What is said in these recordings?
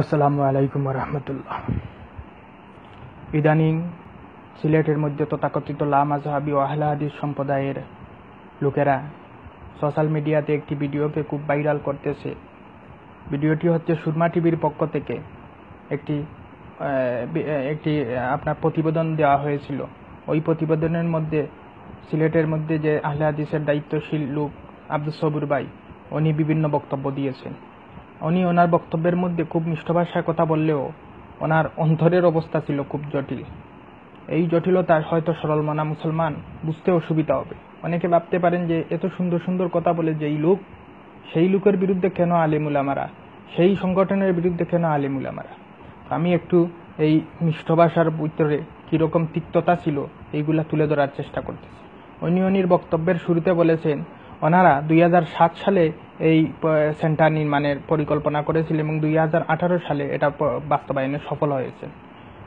আসসালামু আলাইকুম রহমতুল্লাহ ইদানিং সিলেটের মধ্যে তথাকথিত লামাজহাবি ও আহলাহাদিস সম্প্রদায়ের লোকেরা সোশ্যাল মিডিয়াতে একটি ভিডিওকে খুব ভাইরাল করতেছে ভিডিওটি হচ্ছে সুরমা টিভির পক্ষ থেকে একটি একটি আপনার প্রতিবেদন দেওয়া হয়েছিল ওই প্রতিবেদনের মধ্যে সিলেটের মধ্যে যে আহলে হাদিসের দায়িত্বশীল লোক আব্দুল সবুর ভাই উনি বিভিন্ন বক্তব্য দিয়েছেন উনি ওনার বক্তব্যের মধ্যে খুব মিষ্ট ভাষায় কথা বললেও ওনার অন্তরের অবস্থা ছিল খুব জটিল এই জটিলতা হয়তো সরল মানা মুসলমান বুঝতে অসুবিধা হবে অনেকে ভাবতে পারেন যে এত সুন্দর সুন্দর কথা বলে যেই লোক সেই লোকের বিরুদ্ধে কেন আলিমুলামারা সেই সংগঠনের বিরুদ্ধে কেন আলিমুলামারা আমি একটু এই মিষ্ট ভাষার ভিতরে কীরকম তিক্ততা ছিল এইগুলা তুলে ধরার চেষ্টা করতেছি অনিয়নির বক্তব্যের শুরুতে বলেছেন ওনারা দুই সালে এই সেন্টার নির্মাণের পরিকল্পনা করেছিল এবং দুই সালে এটা বাস্তবায়নে সফল হয়েছে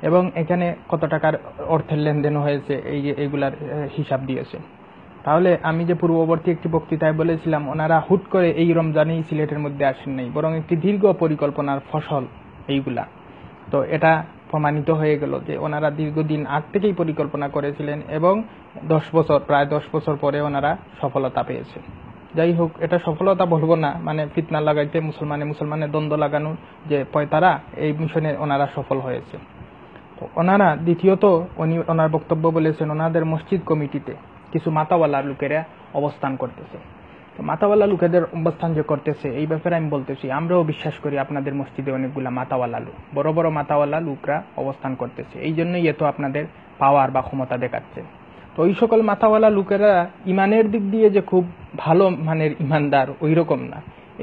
এবং এখানে কত টাকার অর্থের লেনদেন হয়েছে এই এইগুলার হিসাব দিয়েছে তাহলে আমি যে পূর্ববর্তী একটি বক্তৃতায় বলেছিলাম ওনারা হুট করে এই রমজানেই সিলেটের মধ্যে আসেন নাই বরং একটি দীর্ঘ পরিকল্পনার ফসল এইগুলা তো এটা প্রমাণিত হয়ে গেল যে ওনারা দীর্ঘদিন আগ থেকেই পরিকল্পনা করেছিলেন এবং দশ বছর প্রায় দশ বছর পরে ওনারা সফলতা পেয়েছেন যাই হোক এটা সফলতা বলবো না মানে ফিতনা লাগাইতে মুসলমানে মুসলমানের দ্বন্দ্ব লাগানো যে পয়তারা এই মিশনে ওনারা সফল হয়েছে তো ওনারা দ্বিতীয়ত উনি ওনার বক্তব্য বলেছেন ওনাদের মসজিদ কমিটিতে কিছু মাতাওয়ালা লোকেরা অবস্থান করতেছে মাতাওয়ালা লোকেদের অবস্থান যে করতেছে এই ব্যাপারে আমি বলতেছি আমরাও বিশ্বাস করি আপনাদের মসজিদে অনেকগুলা মাতাওয়ালা লোক বড় বড় মাতাওয়ালা লোকরা অবস্থান করতেছে এই জন্যই এত আপনাদের পাওয়ার বা ক্ষমতা দেখাচ্ছে তো ওই সকল মাথাওয়ালা লোকেরা ইমানের দিক দিয়ে যে খুব ভালো মানের ইমানদার ওই রকম না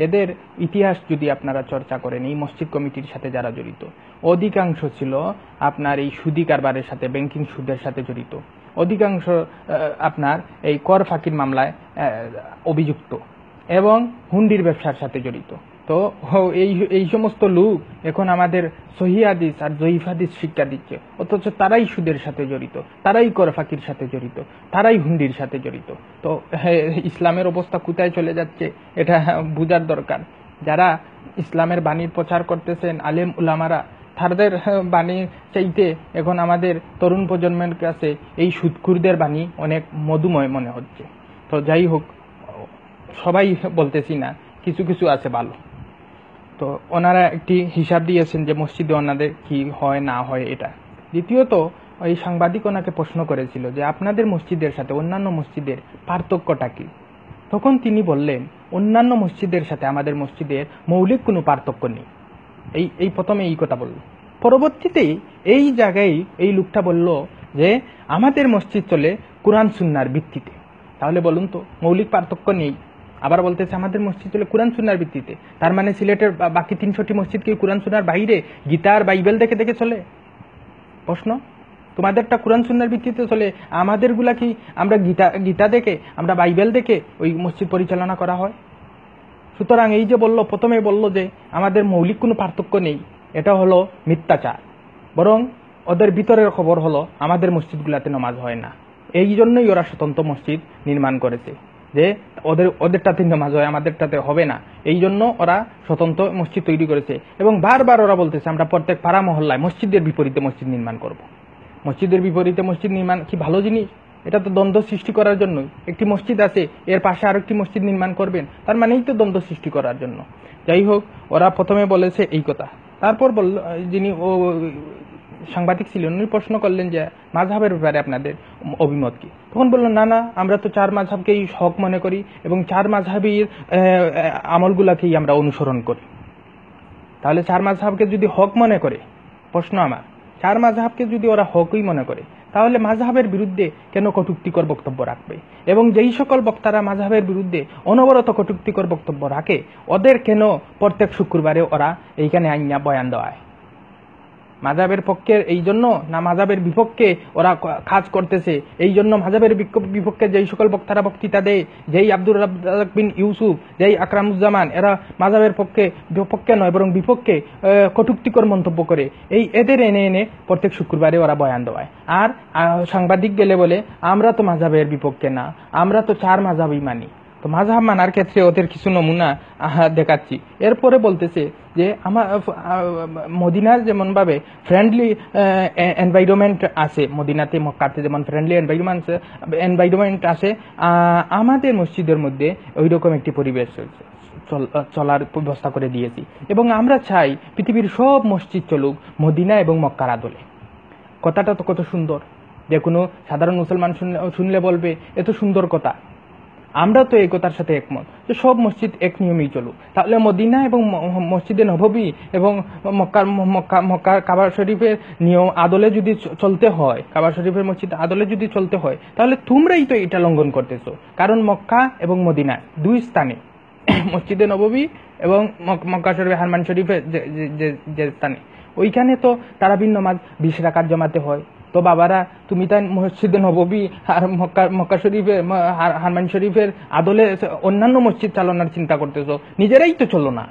এদের ইতিহাস যদি আপনারা চর্চা করেন এই মসজিদ কমিটির সাথে যারা জড়িত অধিকাংশ ছিল আপনার এই সুদি কারবারের সাথে ব্যাংকিং সুদের সাথে জড়িত অধিকাংশ আপনার এই কর ফাঁকির মামলায় অভিযুক্ত এবং হুন্ডির ব্যবসার সাথে জড়িত তো এই এই সমস্ত লোক এখন আমাদের সহিদিস আর হাদিস শিক্ষা দিচ্ছে অথচ তারাই সুদের সাথে জড়িত তারাই করফাকির সাথে জড়িত তারাই হুন্ডির সাথে জড়িত তো ইসলামের অবস্থা কোথায় চলে যাচ্ছে এটা বোঝার দরকার যারা ইসলামের বাণীর প্রচার করতেছেন আলেম উলামারা তাদের বাণী চাইতে এখন আমাদের তরুণ প্রজন্মের কাছে এই সুদকুরদের বাণী অনেক মধুময় মনে হচ্ছে তো যাই হোক সবাই বলতেছি না কিছু কিছু আছে ভালো তো ওনারা একটি হিসাব দিয়েছেন যে মসজিদে ওনাদের কি হয় না হয় এটা দ্বিতীয়ত ওই সাংবাদিক ওনাকে প্রশ্ন করেছিল যে আপনাদের মসজিদের সাথে অন্যান্য মসজিদের পার্থক্যটা কি তখন তিনি বললেন অন্যান্য মসজিদের সাথে আমাদের মসজিদের মৌলিক কোনো পার্থক্য নেই এই এই প্রথমে এই কথা বলল পরবর্তীতেই এই জায়গায় এই লোকটা বলল যে আমাদের মসজিদ চলে কোরআন সুন্নার ভিত্তিতে তাহলে বলুন তো মৌলিক পার্থক্য নেই আবার বলতেছে আমাদের মসজিদ হলো কোরআন সুনার ভিত্তিতে তার মানে সিলেটের বাকি তিনশোটি মসজিদ কি কোরআন সুনার বাইরে গীতার বাইবেল দেখে দেখে চলে প্রশ্ন তোমাদেরটা কোরআন সুনার ভিত্তিতে চলে আমাদেরগুলা কি আমরা গীতা গীতা দেখে আমরা বাইবেল দেখে ওই মসজিদ পরিচালনা করা হয় সুতরাং এই যে বলল প্রথমে বলল যে আমাদের মৌলিক কোনো পার্থক্য নেই এটা হলো মিথ্যাচার বরং ওদের ভিতরের খবর হলো আমাদের মসজিদগুলাতে নমাজ হয় না এই জন্যই ওরা স্বতন্ত্র মসজিদ নির্মাণ করেছে যে ওদের ওদেরটা থেকে নামাজ হয় আমাদেরটাতে হবে না এই জন্য ওরা স্বতন্ত্র মসজিদ তৈরি করেছে এবং বারবার ওরা বলতেছে আমরা প্রত্যেক পাড়া মহল্লায় মসজিদের বিপরীতে মসজিদ নির্মাণ করব। মসজিদের বিপরীতে মসজিদ নির্মাণ কি ভালো জিনিস এটা তো দ্বন্দ্ব সৃষ্টি করার জন্যই একটি মসজিদ আছে এর পাশে আরেকটি মসজিদ নির্মাণ করবেন তার মানেই তো দ্বন্দ্ব সৃষ্টি করার জন্য যাই হোক ওরা প্রথমে বলেছে এই কথা তারপর বলল যিনি ও সাংবাদিক ছিলেন উনি প্রশ্ন করলেন যে মাঝহাবের ব্যাপারে আপনাদের অভিমত কি তখন বললো না না আমরা তো চার মাঝহাবকেই হক মনে করি এবং চার মাঝহাবির আমলগুলাকেই আমরা অনুসরণ করি তাহলে চার মাঝহাবকে যদি হক মনে করে প্রশ্ন আমার চার মাঝহাবকে যদি ওরা হকই মনে করে তাহলে মাঝহাবের বিরুদ্ধে কেন কটুক্তিকর বক্তব্য রাখবে এবং যেই সকল বক্তারা মাঝহাবের বিরুদ্ধে অনবরত কটুক্তিকর বক্তব্য রাখে ওদের কেন প্রত্যেক শুক্রবারে ওরা এইখানে আইনা বয়ান দেওয়ায় মাজাবের পক্ষে এই জন্য না মাজাবের বিপক্ষে ওরা কাজ করতেছে এই জন্য মাজাবের বিপক্ষে যেই সকল বক্তারা বক্তৃতা দেয় যেই আব্দুর বিন ইউসুফ যেই আকরামুজ্জামান এরা মাজাবের পক্ষে বিপক্ষে নয় বরং বিপক্ষে কটুক্তিকর মন্তব্য করে এই এদের এনে এনে প্রত্যেক শুক্রবারে ওরা বয়ান দেওয়ায় আর সাংবাদিক গেলে বলে আমরা তো মাজাবের বিপক্ষে না আমরা তো চার মাজাবই মানি তো মাঝহাব মানার ক্ষেত্রে ওদের কিছু নমুনা দেখাচ্ছি এরপরে বলতেছে যে আমার মদিনার যেমনভাবে ফ্রেন্ডলি এনভাইরনমেন্ট আছে মদিনাতে মক্কাতে যেমন ফ্রেন্ডলি এনভাইরনমেন্ট এনভাইরনমেন্ট আছে আমাদের মসজিদের মধ্যে ওই রকম একটি পরিবেশ চলছে চলার ব্যবস্থা করে দিয়েছি এবং আমরা চাই পৃথিবীর সব মসজিদ চলুক মদিনা এবং মক্কার আদলে কথাটা তো কত সুন্দর যে কোনো সাধারণ মুসলমান শুনলে শুনলে বলবে এত সুন্দর কথা আমরা তো একতার সাথে একমত যে সব মসজিদ এক নিয়মেই চলুক তাহলে মদিনা এবং মসজিদে নববী এবং মক্কার মক্কার কাবার শরীফের নিয়ম আদলে যদি চলতে হয় কাবার শরীফের মসজিদ আদলে যদি চলতে হয় তাহলে তোমরাই তো এটা লঙ্ঘন করতেছো কারণ মক্কা এবং মদিনা দুই স্থানে মসজিদে নববী এবং মক্কা শরীফ হারমান শরীফের যে স্থানে ওইখানে তো তারাবিন নমাজ বিশ রাকাত জমাতে হয় তো বাবারা তুমি তাই মসজিদে নববী আর মক্কা মক্কা শরীফের হারমান শরীফের আদলে অন্যান্য মসজিদ চালানোর চিন্তা করতেছো নিজেরাই তো চলো না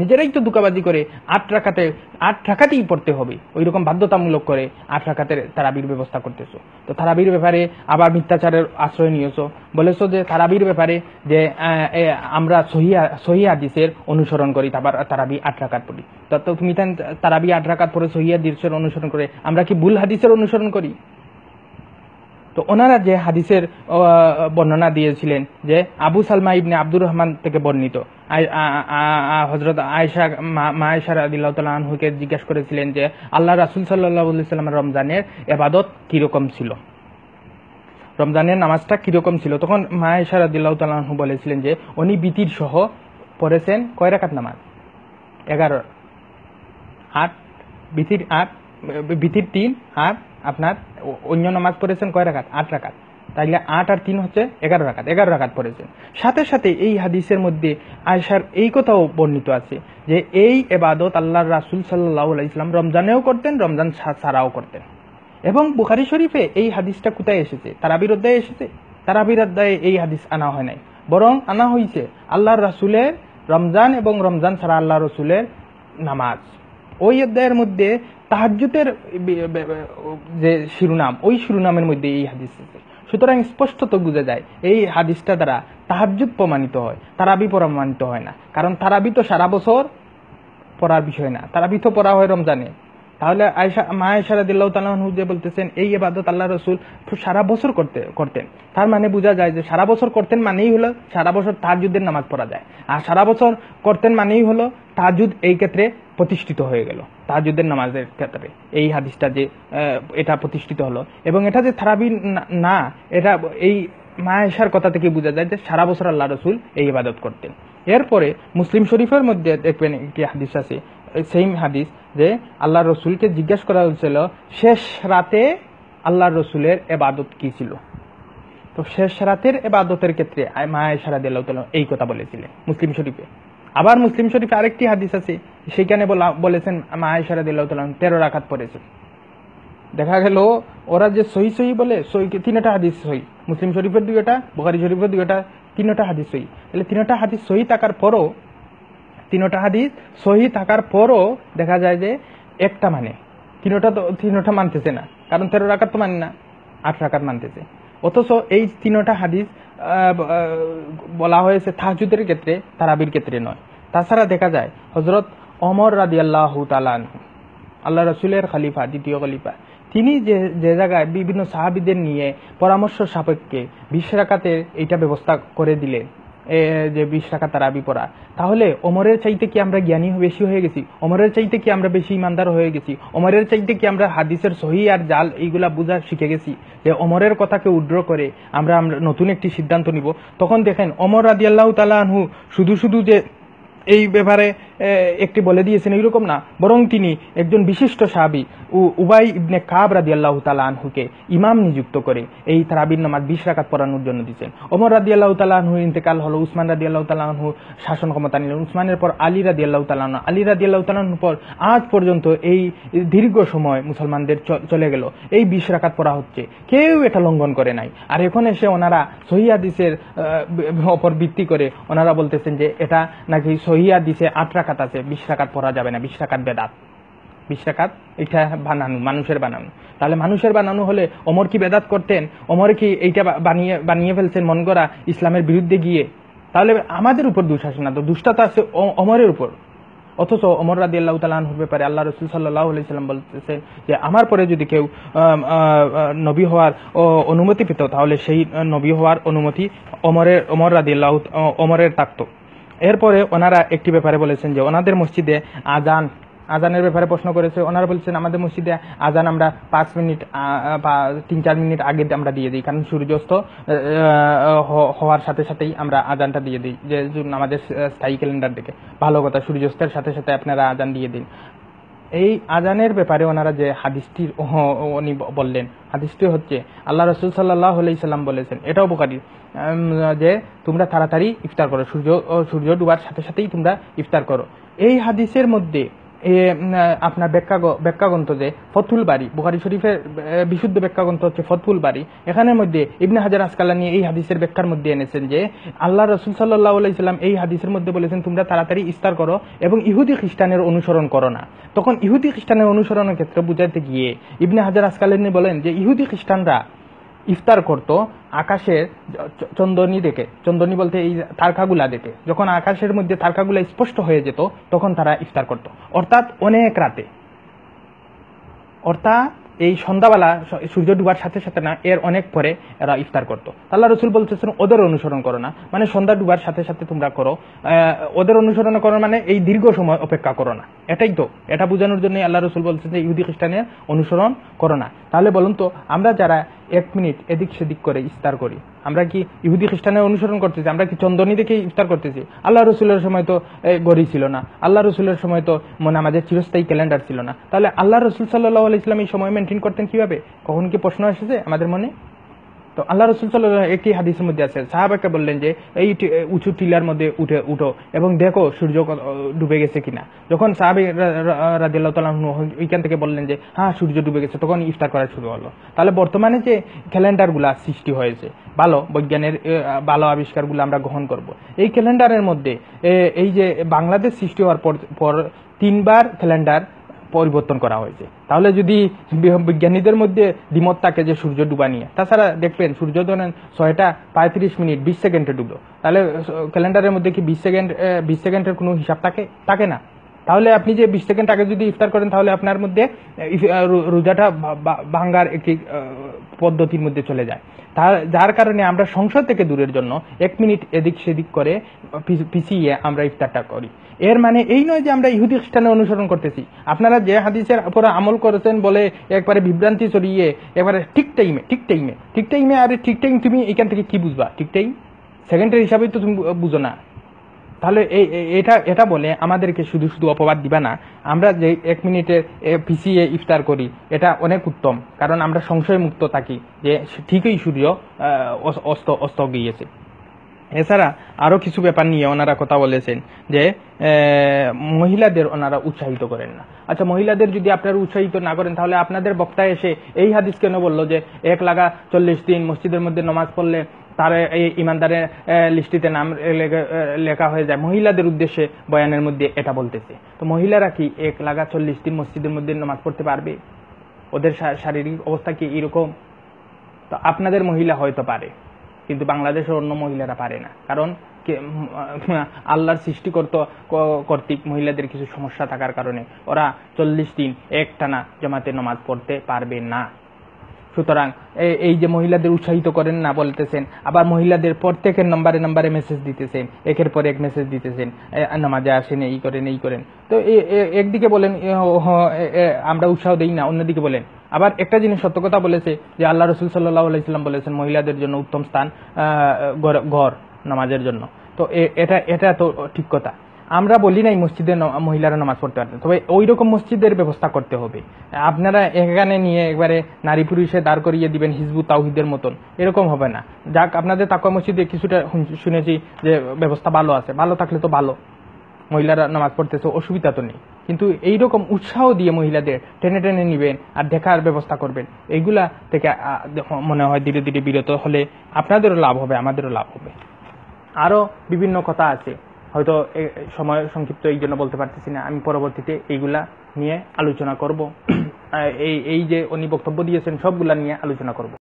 নিজেরাই তো দুকাবাজি করে আট রাখাতে আট রাখাতেই পড়তে হবে ওই রকম বাধ্যতামূলক করে আট রাখাতে তারাবির ব্যবস্থা করতেছো তো তারাবির ব্যাপারে আবার মিথ্যাচারের আশ্রয় নিয়েছো বলেছো যে তারাবির ব্যাপারে যে আমরা সহিয়া সহিয়া হাদিসের অনুসরণ করি তারপর তারাবি আট রাখাত পড়ি তো তুমি তারাবি আট রাখাত পরে সহিয়া হাদিসের অনুসরণ করে আমরা কি ভুল হাদিসের অনুসরণ করি তো ওনারা যে হাদিসের বর্ণনা দিয়েছিলেন যে আবু সালমা ইবনে আব্দুর রহমান থেকে বর্ণিত হজরত আয়সা মা আয়সার আদিল্লাহতাল আনহুকে জিজ্ঞেস করেছিলেন যে আল্লাহ রাসুল সাল্লাহ সাল্লাম রমজানের এবাদত কিরকম ছিল রমজানের নামাজটা কিরকম ছিল তখন মা আয়সার আদিল্লাহতাল আনহু বলেছিলেন যে উনি বিতির সহ পড়েছেন কয় নামাজ এগারো আট বিতির আট বিতির তিন আট আপনার অন্য নামাজ পড়েছেন কয় রাখাত আট রাখাত তাইলে আট আর তিন হচ্ছে এগারো রাখাত এগারো রাখাত পড়েছেন সাথে সাথে এই হাদিসের মধ্যে আয়সার এই কথাও বর্ণিত আছে যে এই এবাদত আল্লাহ রাসুল সাল্লাহ ইসলাম রমজানেও করতেন রমজান ছাড়াও করতেন এবং বুখারি শরীফে এই হাদিসটা কোথায় এসেছে তারাবির অধ্যায়ে এসেছে তারাবির অধ্যায়ে এই হাদিস আনা হয় নাই বরং আনা হয়েছে আল্লাহর রাসুলের রমজান এবং রমজান ছাড়া আল্লাহ রসুলের নামাজ ওই অধ্যায়ের মধ্যে তাহাজুতের যে শিরোনাম ওই শিরোনামের মধ্যে এই হাদিস সুতরাং স্পষ্টত বোঝা যায় এই হাদিসটা দ্বারা তাহাজুদ প্রমাণিত হয় তারাবি প্রমাণিত হয় না কারণ তারাবি তো সারা বছর পড়ার বিষয় না তারাবি তো পড়া হয় রমজানে তাহলে আয়সা মা আয়সা দিল্লাহ তালাহু যে বলতেছেন এই এবাদত আল্লাহ রসুল সারা বছর করতে করতেন তার মানে বোঝা যায় যে সারা বছর করতেন মানেই হলো সারা বছর তাহাজুদের নামাজ পড়া যায় আর সারা বছর করতেন মানেই হলো তাহাজুদ এই ক্ষেত্রে প্রতিষ্ঠিত হয়ে গেল তাহাজুদের নামাজের ক্ষেত্রে এই হাদিসটা যে এটা প্রতিষ্ঠিত হলো এবং এটা যে থারাবি না এটা এই মায়েশার কথা থেকে বোঝা যায় যে সারা বছর আল্লাহ রসুল এই এবাদত করতেন এরপরে মুসলিম শরীফের মধ্যে দেখবেন একটি হাদিস আছে সেইম হাদিস যে আল্লাহ রসুলকে জিজ্ঞেস করা হয়েছিল শেষ রাতে আল্লাহ রসুলের এবাদত কি ছিল তো শেষ রাতের এবাদতের ক্ষেত্রে মায় সারা আল্লাহ এই কথা বলেছিলেন মুসলিম শরীফে আবার মুসলিম শরীফে আরেকটি হাদিস আছে সেখানে বলেছেন মায় সারা আল্লাহ তেরো রাখাত পড়েছেন দেখা গেল ওরা যে সহি সহি বলে সহি তিনটা হাদিস সহি মুসলিম শরীফের দুইটা বখারি শরীফের দুইটা তিনটা হাদিস সহি তাহলে তিনটা হাদিস সহি থাকার পরও তিনোটা হাদিস সহি থাকার পরও দেখা যায় যে একটা মানে তিনোটা তো তিনোটা মানতেছে না কারণ তেরো রাকাত তো মানে না আট রাকাত মানতেছে অথচ এই তিনোটা হাদিস বলা হয়েছে তাহাজুদের ক্ষেত্রে তারাবির ক্ষেত্রে নয় তাছাড়া দেখা যায় হজরত অমর রাদি আল্লাহ তালানহু আল্লাহ রসুলের খালিফা দ্বিতীয় খলিফা তিনি যে যে জায়গায় বিভিন্ন সাহাবিদের নিয়ে পরামর্শ সাপেক্ষে বিশ রাকাতের এইটা ব্যবস্থা করে দিলেন যে বিশ টাকা তারাবি পড়া তাহলে অমরের চাইতে কি আমরা জ্ঞানী বেশি হয়ে গেছি অমরের চাইতে কি আমরা বেশি ইমানদার হয়ে গেছি অমরের চাইতে কি আমরা হাদিসের সহি আর জাল এইগুলা বোঝা শিখে গেছি যে অমরের কথাকে উড্র করে আমরা আমরা নতুন একটি সিদ্ধান্ত নিব তখন দেখেন অমর রাদিয়াল্লাহ তালা আনহু শুধু শুধু যে এই ব্যাপারে একটি বলে দিয়েছেন এইরকম না বরং তিনি একজন বিশিষ্ট সাহাবি ও উবাই ইবনে কাব রাদি আল্লাহ তালা আনহুকে ইমাম নিযুক্ত করে এই আবির নামাজ বিশ রাকাত পড়ানোর জন্য দিচ্ছেন ওমর রাদি আল্লাহ তালা ইন্তেকাল হলো উসমান রাদি আল্লাহ তালা আনহু শাসন ক্ষমতা নিলেন উসমানের পর আলী রাদি আল্লাহ তালাহ আলী রাদি আল্লাহ তালাহুর পর আজ পর্যন্ত এই দীর্ঘ সময় মুসলমানদের চলে গেল এই বিশ রাকাত পড়া হচ্ছে কেউ এটা লঙ্ঘন করে নাই আর এখন এসে ওনারা সহিয়াদিসের অপর ভিত্তি করে ওনারা বলতেছেন যে এটা নাকি সহি সহিয়া দিছে আট রাখাত আছে বিশ রাখাত পড়া যাবে না বিশ রাখাত বেদাত বিশ রাখাত এটা বানানো মানুষের বানানো তাহলে মানুষের বানানো হলে অমর কি বেদাত করতেন অমর কি এইটা বানিয়ে বানিয়ে ফেলছেন মন করা ইসলামের বিরুদ্ধে গিয়ে তাহলে আমাদের উপর আসে না তো দুষ্টা তো আছে অমরের উপর অথচ অমর রাদি আল্লাহ তালাহুর ব্যাপারে আল্লাহ রসুল সাল্লাহ সাল্লাম বলতেছেন যে আমার পরে যদি কেউ নবী হওয়ার অনুমতি পেত তাহলে সেই নবী হওয়ার অনুমতি অমরের অমর রাদি আল্লাহ অমরের থাকতো এরপরে ওনারা একটি ব্যাপারে বলেছেন যে ওনাদের মসজিদে আজান আজানের ব্যাপারে প্রশ্ন করেছে ওনারা বলছেন আমাদের মসজিদে আজান আমরা পাঁচ মিনিট তিন চার মিনিট আগে আমরা দিয়ে দিই কারণ সূর্যাস্ত হওয়ার সাথে সাথেই আমরা আজানটা দিয়ে দিই যে আমাদের স্থায়ী ক্যালেন্ডার দেখে ভালো কথা সূর্যাস্তের সাথে সাথে আপনারা আজান দিয়ে দিন এই আজানের ব্যাপারে ওনারা যে হাদিসটির উনি বললেন হাদিসটি হচ্ছে আল্লাহ রসুল সাল্লাহ আলাইসাল্লাম বলেছেন এটাও উপকারী যে তোমরা তাড়াতাড়ি ইফতার করো সূর্য সূর্য ডুবার সাথে সাথেই তোমরা ইফতার করো এই হাদিসের মধ্যে আপনার ব্যাখ্যা ব্যাখ্যাগ্রন্থ যে ফতুল বাড়ি বুহারি শরীফের বিশুদ্ধ ব্যাখ্যাগ্রন্থ হচ্ছে ফতুল বাড়ি এখানের মধ্যে ইবনে হাজার আসকালানি এই হাদিসের ব্যাখ্যার মধ্যে এনেছেন যে আল্লাহ রসুল সাল্লাহ এই হাদিসের মধ্যে বলেছেন তোমরা তাড়াতাড়ি ইস্তার করো এবং ইহুদি খ্রিস্টানের অনুসরণ করো না তখন ইহুদি খ্রিস্টানের অনুসরণের ক্ষেত্রে বুঝাতে গিয়ে ইবনে হাজার আসকালানি বলেন যে ইহুদি খ্রিস্টানরা ইফতার করত আকাশের চন্দনী দেখে চন্দনী বলতে এই তারকাগুলা দেখে যখন আকাশের মধ্যে তারকাগুলা স্পষ্ট হয়ে যেত তখন তারা ইফতার করত অর্থাৎ অনেক রাতে অর্থাৎ এই সন্ধ্যাবেলা সূর্য ডুবার সাথে সাথে না এর অনেক পরে এরা ইফতার করতো আল্লাহ রসুল বলতেছেন ওদের অনুসরণ করো না মানে সন্ধ্যা ডুবার সাথে সাথে তোমরা করো ওদের অনুসরণ করো মানে এই দীর্ঘ সময় অপেক্ষা করো না এটাই তো এটা বোঝানোর জন্য আল্লাহ রসুল বলছেন যে ইহুদি খ্রিস্টানের অনুসরণ করো না তাহলে বলুন তো আমরা যারা এক মিনিট এদিক সেদিক করে ইফতার করি আমরা কি ইহুদি খ্রিস্টানের অনুসরণ করতেছি আমরা কি চন্দনী দেখে ইফতার করতেছি আল্লাহ রসুলের সময় তো গড়ি ছিল না আল্লাহ রসুলের সময় তো মনে আমাদের চিরস্থায়ী ক্যালেন্ডার ছিল না তাহলে আল্লাহ রসুল সাল্লাহ আলাইসলাম এই সময় মেনটেন করতেন কিভাবে কখন কি প্রশ্ন এসেছে আমাদের মনে তো আল্লাহ রসুল সাল্লাহ একটি হাদিসের মধ্যে আছে সাহাবাকে বললেন যে এই উঁচু টিলার মধ্যে উঠে উঠো এবং দেখো সূর্য ডুবে গেছে কিনা যখন সাহাবি রাজিয়াল তালু ওইখান থেকে বললেন যে হ্যাঁ সূর্য ডুবে গেছে তখন ইফতার করা শুরু হলো তাহলে বর্তমানে যে ক্যালেন্ডারগুলা সৃষ্টি হয়েছে ভালো বৈজ্ঞানের ভালো আবিষ্কারগুলো আমরা গ্রহণ করব এই ক্যালেন্ডারের মধ্যে এই যে বাংলাদেশ সৃষ্টি হওয়ার পর তিনবার ক্যালেন্ডার পরিবর্তন করা হয়েছে তাহলে যদি বিজ্ঞানীদের মধ্যে দ্বিমত থাকে যে সূর্য ডুবা নিয়ে তাছাড়া দেখবেন সূর্য ধরেন ছয়টা পঁয়ত্রিশ মিনিট বিশ সেকেন্ডে ডুবলো তাহলে ক্যালেন্ডারের মধ্যে কি বিশ সেকেন্ড বিশ সেকেন্ডের কোনো হিসাব থাকে থাকে না তাহলে আপনি যে বিশ সেকেন্ড আগে যদি ইফতার করেন তাহলে আপনার মধ্যে রোজাটা ভাঙ্গার একটি পদ্ধতির মধ্যে চলে যায় তার যার কারণে আমরা সংসদ থেকে দূরের জন্য এক মিনিট এদিক সেদিক করে পিছিয়ে আমরা ইফতারটা করি এর মানে এই নয় যে আমরা ইহুদি খ্রিস্টানের অনুসরণ করতেছি আপনারা যে হাদিসের উপরে আমল করেছেন বলে একবারে বিভ্রান্তি ছড়িয়ে একবারে ঠিক টাইমে ঠিক টাইমে ঠিক টাইমে আর ঠিক টাইম তুমি এখান থেকে কি বুঝবা ঠিক টাইম সেকেন্ডের হিসাবেই তো তুমি বুঝো না তাহলে এই এটা এটা বলে আমাদেরকে শুধু শুধু অপবাদ দিবা না আমরা যে এক মিনিটে পিছিয়ে ইফতার করি এটা অনেক উত্তম কারণ আমরা সংশয় মুক্ত থাকি যে ঠিকই সূর্য অস্ত অস্ত গিয়েছে এছাড়া আরও কিছু ব্যাপার নিয়ে ওনারা কথা বলেছেন যে মহিলাদের ওনারা উৎসাহিত করেন না আচ্ছা মহিলাদের যদি আপনারা উৎসাহিত না করেন তাহলে আপনাদের বক্তা এসে এই হাদিস কেন বললো যে এক লাগা চল্লিশ দিন মসজিদের মধ্যে নমাজ পড়লে তার এই ইমানদারের লিস্টিতে নাম লেখা হয়ে যায় মহিলাদের উদ্দেশ্যে বয়ানের মধ্যে এটা বলতেছে তো মহিলারা কি এক লাগা চল্লিশ দিন মসজিদের মধ্যে নমাজ পড়তে পারবে ওদের শারীরিক অবস্থা কি এরকম তো আপনাদের মহিলা হয়তো পারে কিন্তু বাংলাদেশের অন্য মহিলারা পারে না কারণ আল্লাহর সৃষ্টিকর্ত কর্তৃক মহিলাদের কিছু সমস্যা থাকার কারণে ওরা চল্লিশ দিন একটানা জমাতে নমাজ পড়তে পারবে না সুতরাং এই যে মহিলাদের উৎসাহিত করেন না বলতেছেন আবার মহিলাদের প্রত্যেকের নম্বরে নম্বরে মেসেজ দিতেছেন একের পর এক মেসেজ দিতেছেন নামাজে আসেন এই করেন এই করেন তো একদিকে বলেন আমরা উৎসাহ দিই না অন্যদিকে বলেন আবার একটা জিনিস সত্য কথা বলেছে যে আল্লাহ রসুল সাল্লাহ আলাইসাল্লাম বলেছেন মহিলাদের জন্য উত্তম স্থান ঘর নামাজের জন্য তো এটা এটা তো ঠিক কথা আমরা বলি নাই মসজিদে মহিলারা নামাজ পড়তে পারেন তবে ওই রকম মসজিদের ব্যবস্থা করতে হবে আপনারা এখানে নিয়ে একবারে নারী পুরুষে দাঁড় করিয়ে দিবেন হিজবু তাহিদের মতন এরকম হবে না যাক আপনাদের তাকুয়া মসজিদে কিছুটা শুনেছি যে ব্যবস্থা ভালো আছে ভালো থাকলে তো ভালো মহিলারা নামাজ পড়তেছে অসুবিধা তো নেই কিন্তু এইরকম উৎসাহ দিয়ে মহিলাদের টেনে টেনে নেবেন আর দেখার ব্যবস্থা করবেন এইগুলা থেকে মনে হয় ধীরে ধীরে বিরত হলে আপনাদেরও লাভ হবে আমাদেরও লাভ হবে আরও বিভিন্ন কথা আছে হয়তো সময় সংক্ষিপ্ত এই জন্য বলতে পারতেছি না আমি পরবর্তীতে এইগুলা নিয়ে আলোচনা করব এই এই যে উনি বক্তব্য দিয়েছেন সবগুলা নিয়ে আলোচনা করব